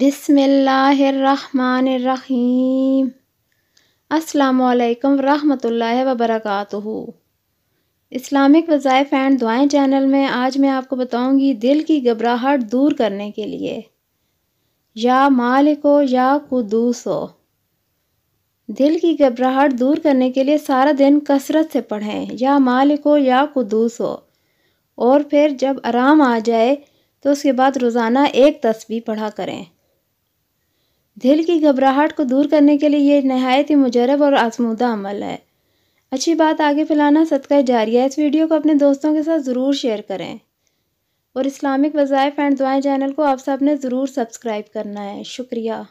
बिसमीम अल्लाम रहमतुल्ला वबरकत इस्लामिक वज़ाइफ़ एंड दुआएं चैनल में आज मैं आपको बताऊंगी दिल की घबराहट दूर करने के लिए या मालिको या कुदूसो दिल की घबराहट दूर करने के लिए सारा दिन कसरत से पढ़ें या मालिको या कुदूसो और फिर जब आराम आ जाए तो उसके बाद रोज़ाना एक तस्वीर पढ़ा करें दिल की घबराहट को दूर करने के लिए ये नहायत ही मुजरब और आजमूदा अमल है अच्छी बात आगे फैलाना सदका जारी है इस वीडियो को अपने दोस्तों के साथ ज़रूर शेयर करें और इस्लामिक वज़ायफ़ एंड दुआएं चैनल को आप सब ने ज़रूर सब्सक्राइब करना है शुक्रिया